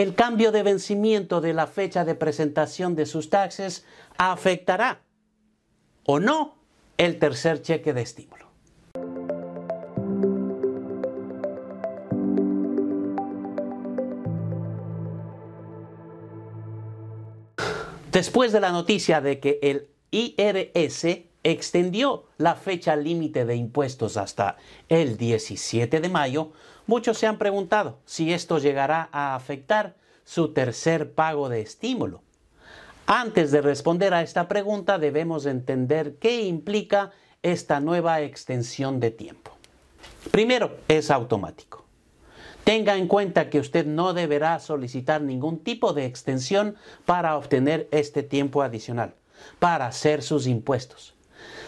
el cambio de vencimiento de la fecha de presentación de sus taxes afectará o no el tercer cheque de estímulo. Después de la noticia de que el IRS extendió la fecha límite de impuestos hasta el 17 de mayo, muchos se han preguntado si esto llegará a afectar su tercer pago de estímulo. Antes de responder a esta pregunta debemos entender qué implica esta nueva extensión de tiempo. Primero, es automático. Tenga en cuenta que usted no deberá solicitar ningún tipo de extensión para obtener este tiempo adicional, para hacer sus impuestos.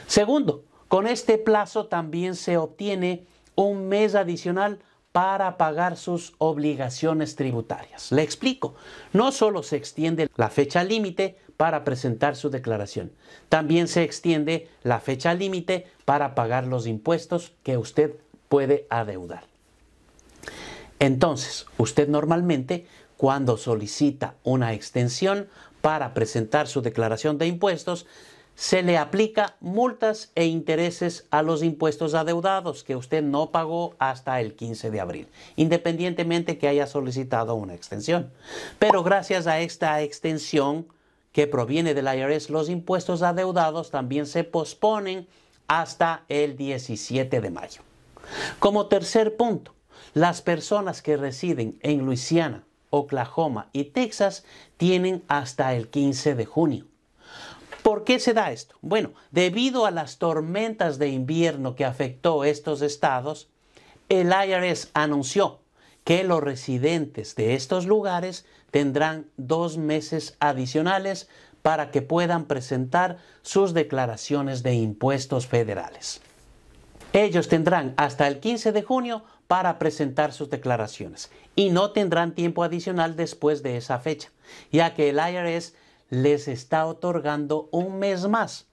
Segundo, con este plazo también se obtiene un mes adicional para pagar sus obligaciones tributarias. Le explico, no solo se extiende la fecha límite para presentar su declaración, también se extiende la fecha límite para pagar los impuestos que usted puede adeudar. Entonces, usted normalmente cuando solicita una extensión para presentar su declaración de impuestos, se le aplica multas e intereses a los impuestos adeudados que usted no pagó hasta el 15 de abril, independientemente que haya solicitado una extensión. Pero gracias a esta extensión que proviene del IRS, los impuestos adeudados también se posponen hasta el 17 de mayo. Como tercer punto, las personas que residen en Luisiana, Oklahoma y Texas tienen hasta el 15 de junio ¿Por qué se da esto? Bueno, debido a las tormentas de invierno que afectó estos estados, el IRS anunció que los residentes de estos lugares tendrán dos meses adicionales para que puedan presentar sus declaraciones de impuestos federales. Ellos tendrán hasta el 15 de junio para presentar sus declaraciones y no tendrán tiempo adicional después de esa fecha, ya que el IRS les está otorgando un mes más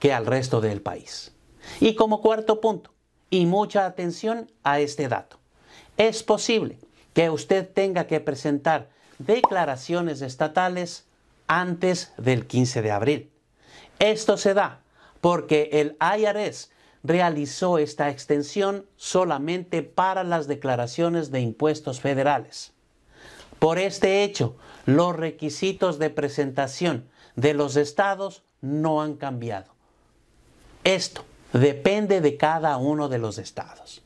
que al resto del país. Y como cuarto punto, y mucha atención a este dato, es posible que usted tenga que presentar declaraciones estatales antes del 15 de abril. Esto se da porque el IRS realizó esta extensión solamente para las declaraciones de impuestos federales. Por este hecho, los requisitos de presentación de los estados no han cambiado. Esto depende de cada uno de los estados.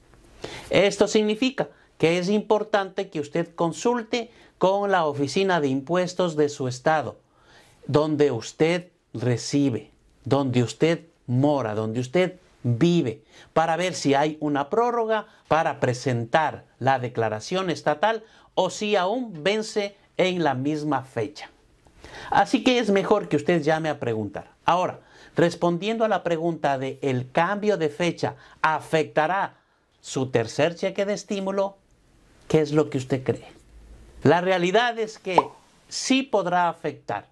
Esto significa que es importante que usted consulte con la oficina de impuestos de su estado, donde usted recibe, donde usted mora, donde usted vive, para ver si hay una prórroga para presentar la declaración estatal o si aún vence en la misma fecha. Así que es mejor que usted llame a preguntar. Ahora, respondiendo a la pregunta de el cambio de fecha afectará su tercer cheque de estímulo, ¿qué es lo que usted cree? La realidad es que sí podrá afectar.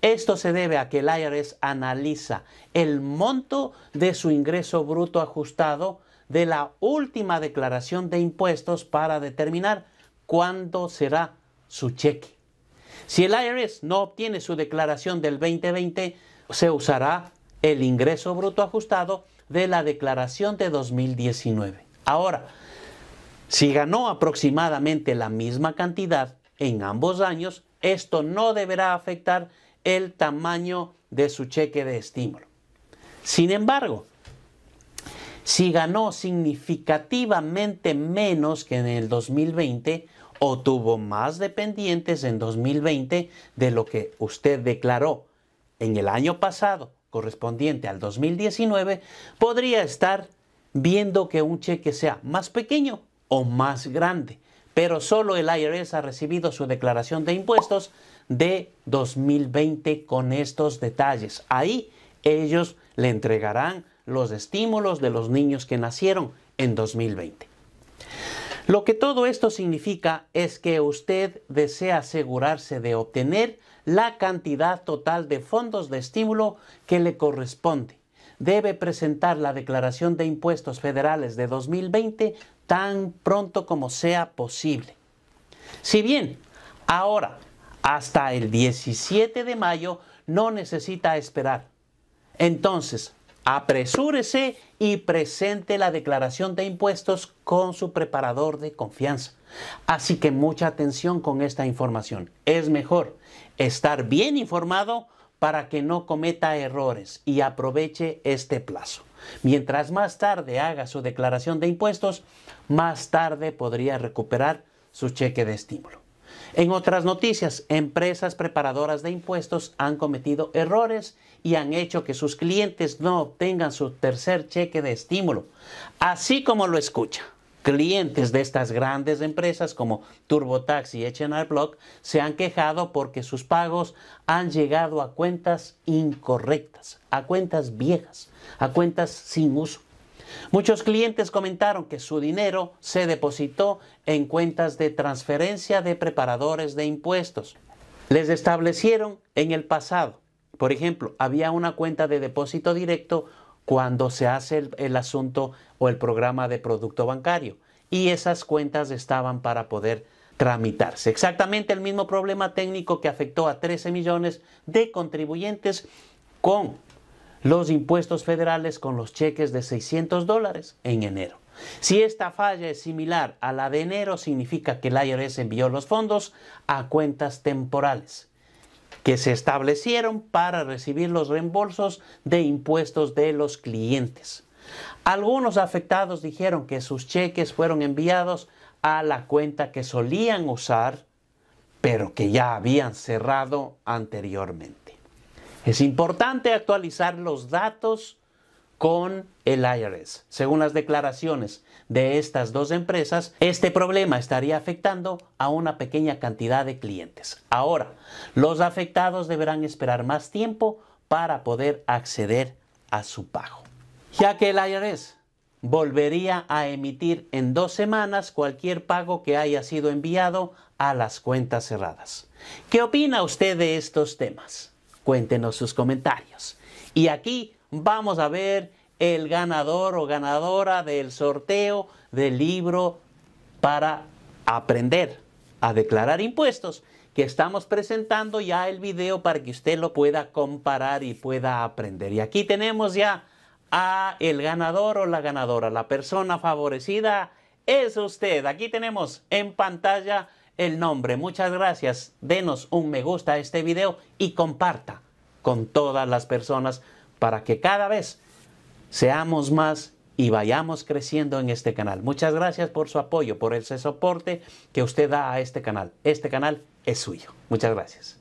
Esto se debe a que el IRS analiza el monto de su ingreso bruto ajustado de la última declaración de impuestos para determinar cuándo será su cheque. Si el IRS no obtiene su declaración del 2020, se usará el ingreso bruto ajustado de la declaración de 2019. Ahora, si ganó aproximadamente la misma cantidad en ambos años, esto no deberá afectar el tamaño de su cheque de estímulo. Sin embargo, si ganó significativamente menos que en el 2020 o tuvo más dependientes en 2020 de lo que usted declaró en el año pasado correspondiente al 2019, podría estar viendo que un cheque sea más pequeño o más grande, pero solo el IRS ha recibido su declaración de impuestos de 2020 con estos detalles. Ahí ellos le entregarán los estímulos de los niños que nacieron en 2020. Lo que todo esto significa es que usted desea asegurarse de obtener la cantidad total de fondos de estímulo que le corresponde. Debe presentar la declaración de impuestos federales de 2020 tan pronto como sea posible. Si bien ahora, hasta el 17 de mayo, no necesita esperar. Entonces, Apresúrese y presente la declaración de impuestos con su preparador de confianza. Así que mucha atención con esta información. Es mejor estar bien informado para que no cometa errores y aproveche este plazo. Mientras más tarde haga su declaración de impuestos, más tarde podría recuperar su cheque de estímulo. En otras noticias, empresas preparadoras de impuestos han cometido errores y han hecho que sus clientes no obtengan su tercer cheque de estímulo, así como lo escucha. Clientes de estas grandes empresas como TurboTax y H&R Block se han quejado porque sus pagos han llegado a cuentas incorrectas, a cuentas viejas, a cuentas sin uso. Muchos clientes comentaron que su dinero se depositó en cuentas de transferencia de preparadores de impuestos. Les establecieron en el pasado. Por ejemplo, había una cuenta de depósito directo cuando se hace el, asunto o el programa de producto bancario. Y esas cuentas estaban para poder tramitarse. Exactamente el mismo problema técnico que afectó a 13 millones de contribuyentes con los impuestos federales con los cheques de 600 dólares en enero. Si esta falla es similar a la de enero, significa que el IRS envió los fondos a cuentas temporales que se establecieron para recibir los reembolsos de impuestos de los clientes. Algunos afectados dijeron que sus cheques fueron enviados a la cuenta que solían usar, pero que ya habían cerrado anteriormente. Es importante actualizar los datos con el IRS. Según las declaraciones de estas dos empresas, este problema estaría afectando a una pequeña cantidad de clientes. Ahora, los afectados deberán esperar más tiempo para poder acceder a su pago. Ya que el IRS volvería a emitir en dos semanas cualquier pago que haya sido enviado a las cuentas cerradas. ¿Qué opina usted de estos temas? Cuéntenos sus comentarios. Y aquí vamos a ver el ganador o ganadora del sorteo del libro para aprender a declarar impuestos que estamos presentando ya el video para que usted lo pueda comparar y pueda aprender. Y aquí tenemos ya a el ganador o la ganadora, la persona favorecida es usted. Aquí tenemos en pantalla el nombre. Muchas gracias. Denos un me gusta a este video y comparta con todas las personas para que cada vez seamos más y vayamos creciendo en este canal. Muchas gracias por su apoyo, por ese soporte que usted da a este canal. Este canal es suyo. Muchas gracias.